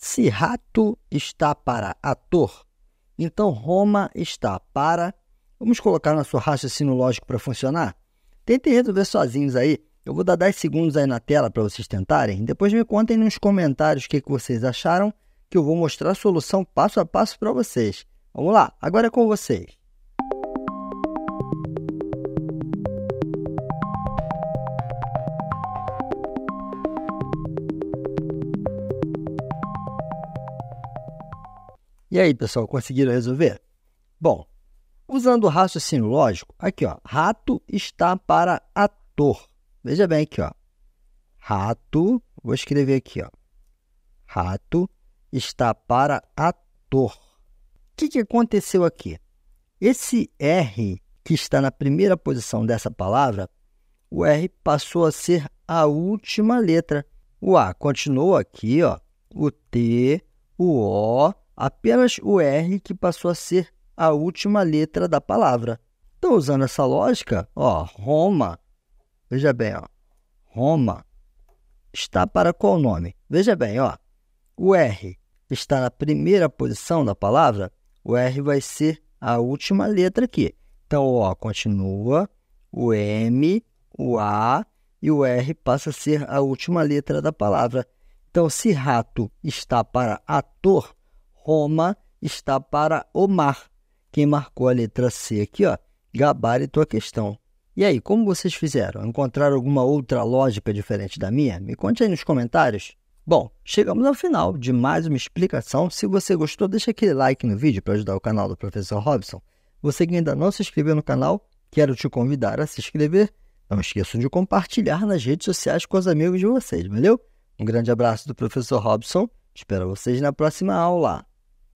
Se rato está para ator, então Roma está para. Vamos colocar nosso raciocínio lógico para funcionar? Tentem resolver sozinhos aí. Eu vou dar 10 segundos aí na tela para vocês tentarem. Depois me contem nos comentários o que, que vocês acharam, que eu vou mostrar a solução passo a passo para vocês. Vamos lá, agora é com vocês. E aí, pessoal, conseguiram resolver? Bom, usando o raciocínio lógico, aqui ó, rato está para ator. Veja bem aqui ó. Rato, vou escrever aqui ó. Rato está para ator. O que, que aconteceu aqui? Esse R que está na primeira posição dessa palavra, o R passou a ser a última letra. O A continuou aqui, ó. O T, o O apenas o R que passou a ser a última letra da palavra. Então, usando essa lógica, ó, Roma, veja bem, ó, Roma está para qual nome? Veja bem, ó, o R está na primeira posição da palavra, o R vai ser a última letra aqui. Então, ó, continua, o M, o A e o R passa a ser a última letra da palavra. Então, se rato está para ator, Roma está para o mar. Quem marcou a letra C aqui, ó, gabarito a questão. E aí, como vocês fizeram? Encontraram alguma outra lógica diferente da minha? Me conte aí nos comentários. Bom, chegamos ao final de mais uma explicação. Se você gostou, deixa aquele like no vídeo para ajudar o canal do Professor Robson. Você que ainda não se inscreveu no canal, quero te convidar a se inscrever. Não esqueçam de compartilhar nas redes sociais com os amigos de vocês, valeu? Um grande abraço do Professor Robson. Espero vocês na próxima aula.